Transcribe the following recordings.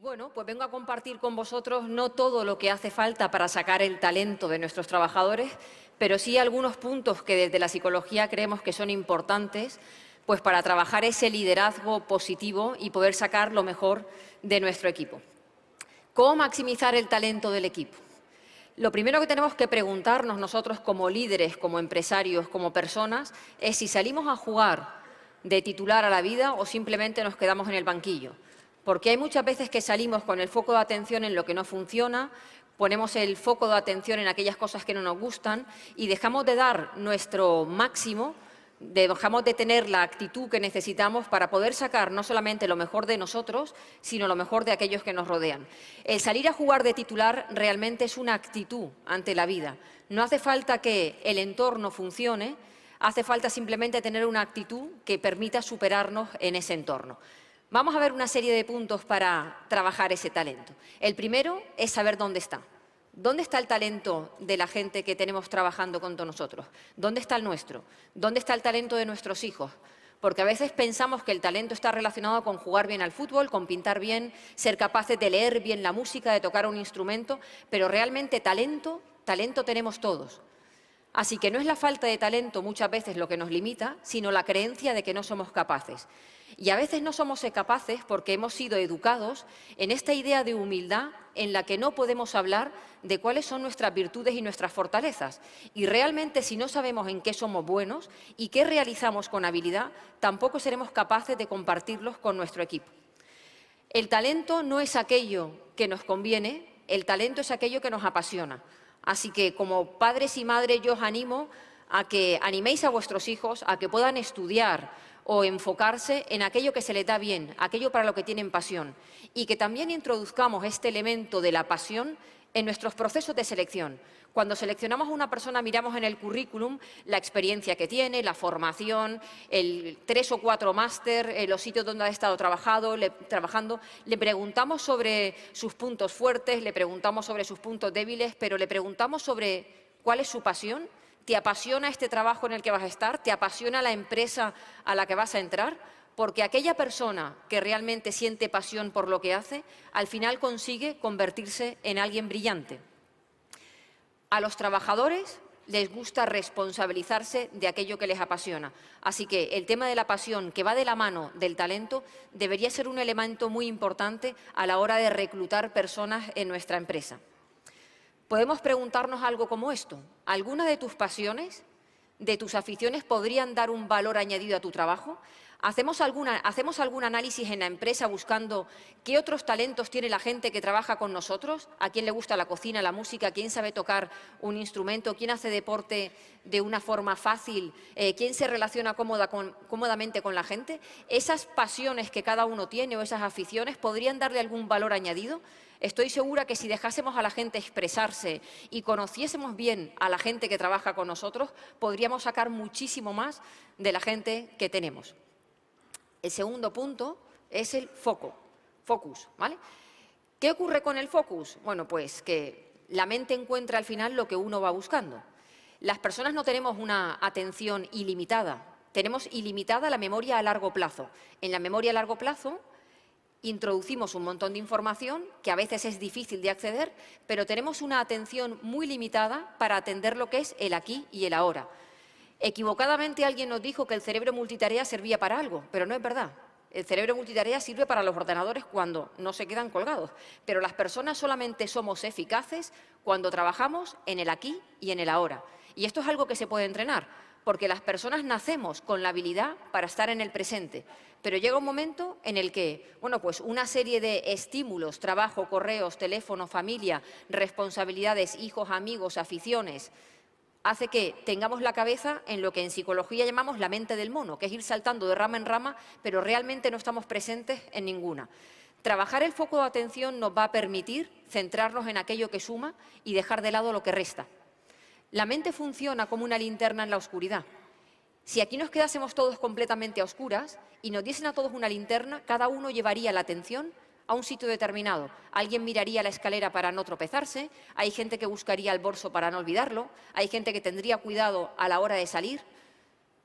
bueno, pues vengo a compartir con vosotros no todo lo que hace falta para sacar el talento de nuestros trabajadores, pero sí algunos puntos que desde la psicología creemos que son importantes pues para trabajar ese liderazgo positivo y poder sacar lo mejor de nuestro equipo. ¿Cómo maximizar el talento del equipo? Lo primero que tenemos que preguntarnos nosotros como líderes, como empresarios, como personas, es si salimos a jugar de titular a la vida o simplemente nos quedamos en el banquillo. Porque hay muchas veces que salimos con el foco de atención en lo que no funciona, ponemos el foco de atención en aquellas cosas que no nos gustan y dejamos de dar nuestro máximo, dejamos de tener la actitud que necesitamos para poder sacar no solamente lo mejor de nosotros, sino lo mejor de aquellos que nos rodean. El salir a jugar de titular realmente es una actitud ante la vida. No hace falta que el entorno funcione, hace falta simplemente tener una actitud que permita superarnos en ese entorno. Vamos a ver una serie de puntos para trabajar ese talento. El primero es saber dónde está. ¿Dónde está el talento de la gente que tenemos trabajando con nosotros? ¿Dónde está el nuestro? ¿Dónde está el talento de nuestros hijos? Porque a veces pensamos que el talento está relacionado con jugar bien al fútbol, con pintar bien, ser capaces de leer bien la música, de tocar un instrumento, pero realmente talento, talento tenemos todos. Así que no es la falta de talento muchas veces lo que nos limita, sino la creencia de que no somos capaces. Y a veces no somos capaces, porque hemos sido educados, en esta idea de humildad en la que no podemos hablar de cuáles son nuestras virtudes y nuestras fortalezas. Y realmente si no sabemos en qué somos buenos y qué realizamos con habilidad, tampoco seremos capaces de compartirlos con nuestro equipo. El talento no es aquello que nos conviene, el talento es aquello que nos apasiona. Así que como padres y madres yo os animo a que animéis a vuestros hijos a que puedan estudiar, o enfocarse en aquello que se le da bien, aquello para lo que tienen pasión, y que también introduzcamos este elemento de la pasión en nuestros procesos de selección. Cuando seleccionamos a una persona miramos en el currículum la experiencia que tiene, la formación, el tres o cuatro máster, eh, los sitios donde ha estado trabajando. Le preguntamos sobre sus puntos fuertes, le preguntamos sobre sus puntos débiles, pero le preguntamos sobre cuál es su pasión ¿Te apasiona este trabajo en el que vas a estar? ¿Te apasiona la empresa a la que vas a entrar? Porque aquella persona que realmente siente pasión por lo que hace, al final consigue convertirse en alguien brillante. A los trabajadores les gusta responsabilizarse de aquello que les apasiona. Así que el tema de la pasión, que va de la mano del talento, debería ser un elemento muy importante a la hora de reclutar personas en nuestra empresa podemos preguntarnos algo como esto. ¿Alguna de tus pasiones, de tus aficiones podrían dar un valor añadido a tu trabajo? ¿Hacemos, algún análisis en la empresa buscando qué otros talentos tiene la gente que trabaja con nosotros? ¿A quién le gusta la cocina, la música? ¿Quién sabe tocar un instrumento? ¿Quién hace deporte de una forma fácil? Eh, ¿Quién se relaciona cómodamente con la gente? ¿Esas pasiones que cada uno tiene o esas aficiones podrían darle algún valor añadido? Estoy segura que si dejásemos a la gente expresarse y conociésemos bien a la gente que trabaja con nosotros, podríamos sacar muchísimo más de la gente que tenemos. El segundo punto es el foco, focus, ¿vale? ¿Qué ocurre con el focus? Bueno, pues que la mente encuentra al final lo que uno va buscando. Las personas no tenemos una atención ilimitada, tenemos ilimitada la memoria a largo plazo. En la memoria a largo plazo introducimos un montón de información que a veces es difícil de acceder, pero tenemos una atención muy limitada para atender lo que es el aquí y el ahora. Equivocadamente alguien nos dijo que el cerebro multitarea servía para algo, pero no es verdad. El cerebro multitarea sirve para los ordenadores cuando no se quedan colgados, pero las personas solamente somos eficaces cuando trabajamos en el aquí y en el ahora. Y esto es algo que se puede entrenar porque las personas nacemos con la habilidad para estar en el presente. Pero llega un momento en el que, bueno, pues una serie de estímulos, trabajo, correos, teléfono, familia, responsabilidades, hijos, amigos, aficiones, hace que tengamos la cabeza en lo que en psicología llamamos la mente del mono, que es ir saltando de rama en rama, pero realmente no estamos presentes en ninguna. Trabajar el foco de atención nos va a permitir centrarnos en aquello que suma y dejar de lado lo que resta. La mente funciona como una linterna en la oscuridad. Si aquí nos quedásemos todos completamente a oscuras y nos diesen a todos una linterna, cada uno llevaría la atención a un sitio determinado. Alguien miraría la escalera para no tropezarse, hay gente que buscaría el bolso para no olvidarlo, hay gente que tendría cuidado a la hora de salir.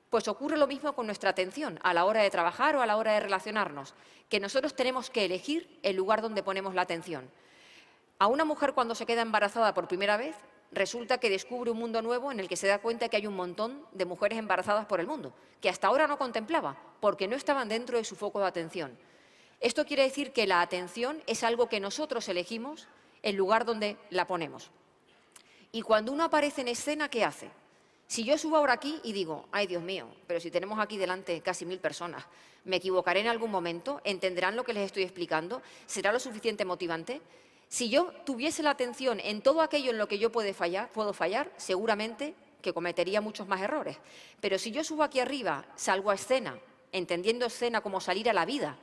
Pues ocurre lo mismo con nuestra atención a la hora de trabajar o a la hora de relacionarnos, que nosotros tenemos que elegir el lugar donde ponemos la atención. A una mujer cuando se queda embarazada por primera vez resulta que descubre un mundo nuevo en el que se da cuenta que hay un montón de mujeres embarazadas por el mundo, que hasta ahora no contemplaba, porque no estaban dentro de su foco de atención. Esto quiere decir que la atención es algo que nosotros elegimos, el lugar donde la ponemos. Y cuando uno aparece en escena, ¿qué hace? Si yo subo ahora aquí y digo, ay Dios mío, pero si tenemos aquí delante casi mil personas, me equivocaré en algún momento, entenderán lo que les estoy explicando, será lo suficiente motivante. Si yo tuviese la atención en todo aquello en lo que yo puedo fallar, puedo fallar seguramente que cometería muchos más errores. Pero si yo subo aquí arriba, salgo a escena, entendiendo escena como salir a la vida,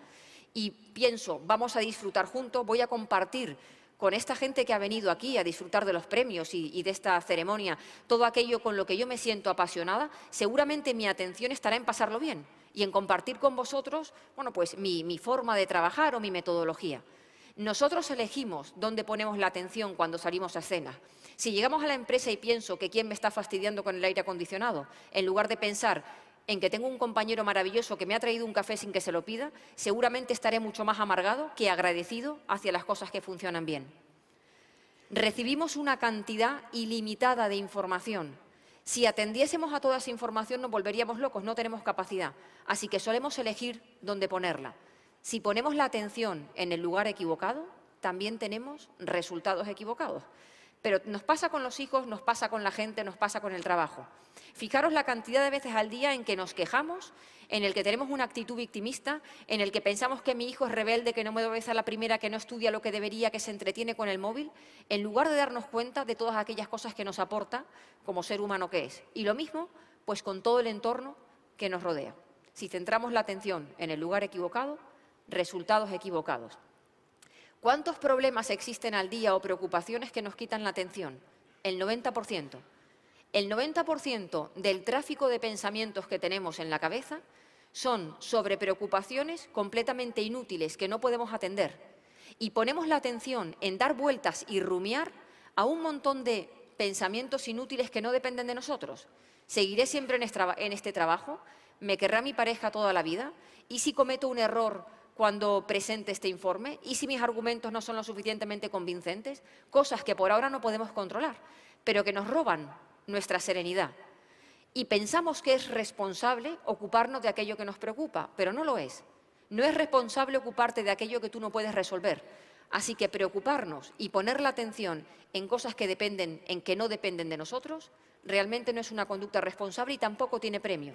y pienso, vamos a disfrutar juntos, voy a compartir con esta gente que ha venido aquí a disfrutar de los premios y, de esta ceremonia, todo aquello con lo que yo me siento apasionada, seguramente mi atención estará en pasarlo bien y en compartir con vosotros, bueno, pues mi forma de trabajar o mi metodología. Nosotros elegimos dónde ponemos la atención cuando salimos a escena. Si llegamos a la empresa y pienso que quién me está fastidiando con el aire acondicionado, en lugar de pensar en que tengo un compañero maravilloso que me ha traído un café sin que se lo pida, seguramente estaré mucho más amargado que agradecido hacia las cosas que funcionan bien. Recibimos una cantidad ilimitada de información. Si atendiésemos a toda esa información nos volveríamos locos, no tenemos capacidad. Así que solemos elegir dónde ponerla. Si ponemos la atención en el lugar equivocado, también tenemos resultados equivocados. Pero nos pasa con los hijos, nos pasa con la gente, nos pasa con el trabajo. Fijaros la cantidad de veces al día en que nos quejamos, en el que tenemos una actitud victimista, en el que pensamos que mi hijo es rebelde, que no me debe a la primera, que no estudia lo que debería, que se entretiene con el móvil, en lugar de darnos cuenta de todas aquellas cosas que nos aporta como ser humano que es. Y lo mismo, pues con todo el entorno que nos rodea. Si centramos la atención en el lugar equivocado, resultados equivocados. ¿Cuántos problemas existen al día o preocupaciones que nos quitan la atención? El 90%. El 90% del tráfico de pensamientos que tenemos en la cabeza son sobre preocupaciones completamente inútiles que no podemos atender. Y ponemos la atención en dar vueltas y rumiar a un montón de pensamientos inútiles que no dependen de nosotros. ¿Seguiré siempre en este trabajo? ¿Me querrá mi pareja toda la vida? ¿Y si cometo un error cuando presente este informe y si mis argumentos no son lo suficientemente convincentes, cosas que por ahora no podemos controlar, pero que nos roban nuestra serenidad. Y pensamos que es responsable ocuparnos de aquello que nos preocupa, pero no lo es. No es responsable ocuparte de aquello que tú no puedes resolver. Así que preocuparnos y poner la atención en cosas que dependen, en que no dependen de nosotros, realmente no es una conducta responsable y tampoco tiene premio.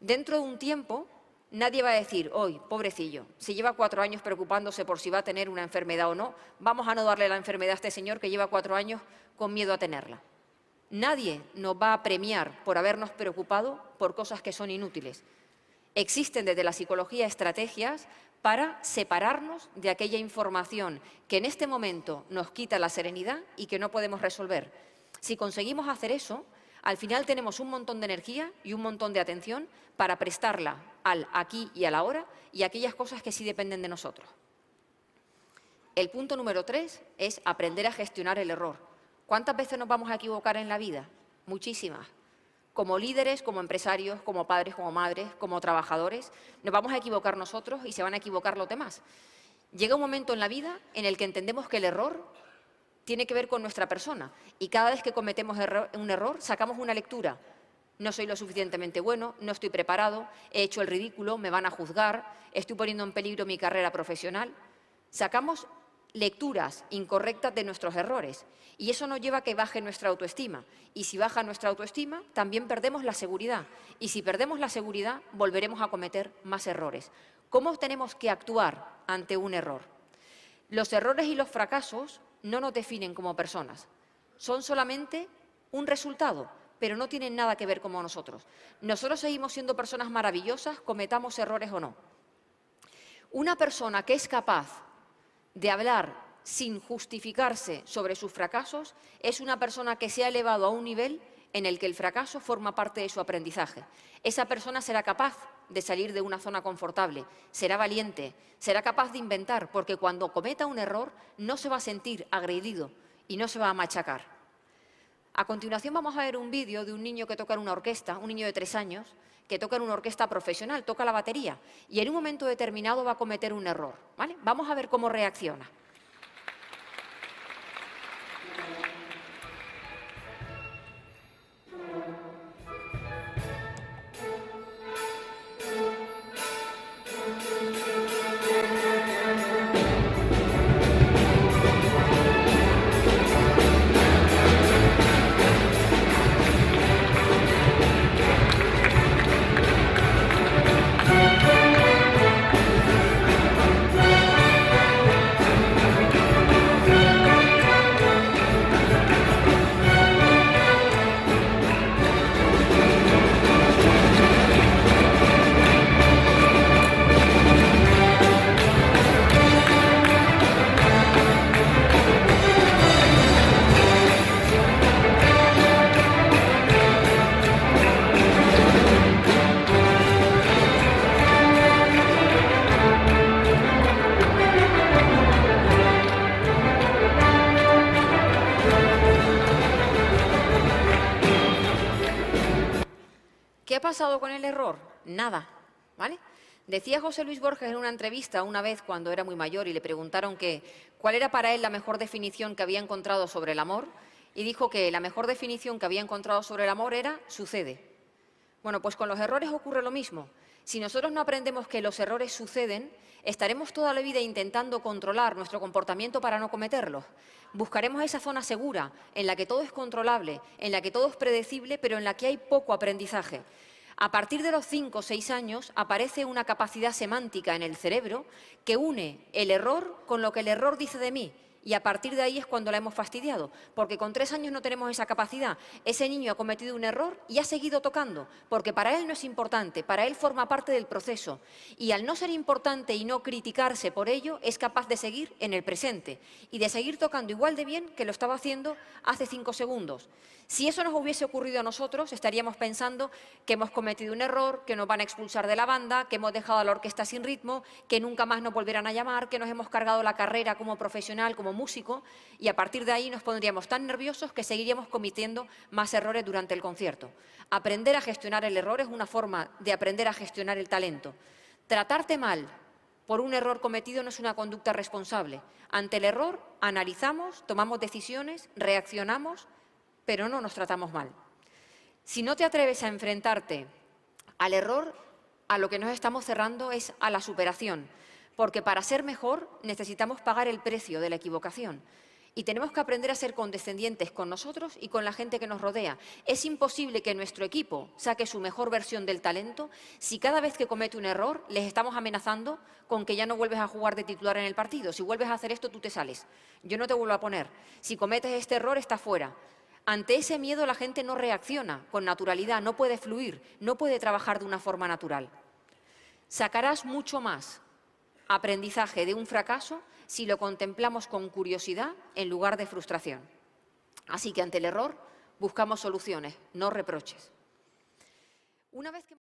Dentro de un tiempo, Nadie va a decir hoy, pobrecillo, si lleva cuatro años preocupándose por si va a tener una enfermedad o no, vamos a no darle la enfermedad a este señor que lleva cuatro años con miedo a tenerla. Nadie nos va a premiar por habernos preocupado por cosas que son inútiles. Existen desde la psicología estrategias para separarnos de aquella información que en este momento nos quita la serenidad y que no podemos resolver. Si conseguimos hacer eso, al final tenemos un montón de energía y un montón de atención para prestarla al aquí y a la hora y a aquellas cosas que sí dependen de nosotros. El punto número tres es aprender a gestionar el error. ¿Cuántas veces nos vamos a equivocar en la vida? Muchísimas. Como líderes, como empresarios, como padres, como madres, como trabajadores, nos vamos a equivocar nosotros y se van a equivocar los demás. Llega un momento en la vida en el que entendemos que el error tiene que ver con nuestra persona. Y cada vez que cometemos un error, sacamos una lectura. No soy lo suficientemente bueno, no estoy preparado, he hecho el ridículo, me van a juzgar, estoy poniendo en peligro mi carrera profesional. Sacamos lecturas incorrectas de nuestros errores y eso nos lleva a que baje nuestra autoestima. Y si baja nuestra autoestima, también perdemos la seguridad. Y si perdemos la seguridad, volveremos a cometer más errores. ¿Cómo tenemos que actuar ante un error? Los errores y los fracasos no nos definen como personas. Son solamente un resultado, pero no tienen nada que ver como nosotros. Nosotros seguimos siendo personas maravillosas, cometamos errores o no. Una persona que es capaz de hablar sin justificarse sobre sus fracasos es una persona que se ha elevado a un nivel en el que el fracaso forma parte de su aprendizaje. Esa persona será capaz de salir de una zona confortable, será valiente, será capaz de inventar, porque cuando cometa un error no se va a sentir agredido y no se va a machacar. A continuación vamos a ver un vídeo de un niño que toca en una orquesta, un niño de tres años, que toca en una orquesta profesional, toca la batería, y en un momento determinado va a cometer un error. Vamos a ver cómo reacciona. pasado con el error? Nada, ¿vale? Decía José Luis Borges en una entrevista una vez cuando era muy mayor y le preguntaron que cuál era para él la mejor definición que había encontrado sobre el amor y dijo que la mejor definición que había encontrado sobre el amor era sucede. Bueno, pues con los errores ocurre lo mismo. Si nosotros no aprendemos que los errores suceden, estaremos toda la vida intentando controlar nuestro comportamiento para no cometerlos. Buscaremos esa zona segura en la que todo es controlable, en la que todo es predecible, pero en la que hay poco aprendizaje. A partir de los 5 o seis años aparece una capacidad semántica en el cerebro que une el error con lo que el error dice de mí y a partir de ahí es cuando la hemos fastidiado, porque con tres años no tenemos esa capacidad. Ese niño ha cometido un error y ha seguido tocando, porque para él no es importante, para él forma parte del proceso. Y al no ser importante y no criticarse por ello, es capaz de seguir en el presente y de seguir tocando igual de bien que lo estaba haciendo hace cinco segundos. Si eso nos hubiese ocurrido a nosotros, estaríamos pensando que hemos cometido un error, que nos van a expulsar de la banda, que hemos dejado a la orquesta sin ritmo, que nunca más nos volverán a llamar, que nos hemos cargado la carrera como profesional, como músico y a partir de ahí nos pondríamos tan nerviosos que seguiríamos cometiendo más errores durante el concierto. Aprender a gestionar el error es una forma de aprender a gestionar el talento. Tratarte mal por un error cometido no es una conducta responsable. Ante el error analizamos, tomamos decisiones, reaccionamos, pero no nos tratamos mal. Si no te atreves a enfrentarte al error, a lo que nos estamos cerrando es a la superación porque para ser mejor necesitamos pagar el precio de la equivocación. Y tenemos que aprender a ser condescendientes con nosotros y con la gente que nos rodea. Es imposible que nuestro equipo saque su mejor versión del talento si cada vez que comete un error les estamos amenazando con que ya no vuelves a jugar de titular en el partido. Si vuelves a hacer esto, tú te sales. Yo no te vuelvo a poner. Si cometes este error, está fuera. Ante ese miedo la gente no reacciona con naturalidad, no puede fluir, no puede trabajar de una forma natural. Sacarás mucho más aprendizaje de un fracaso si lo contemplamos con curiosidad en lugar de frustración. Así que ante el error buscamos soluciones, no reproches. Una vez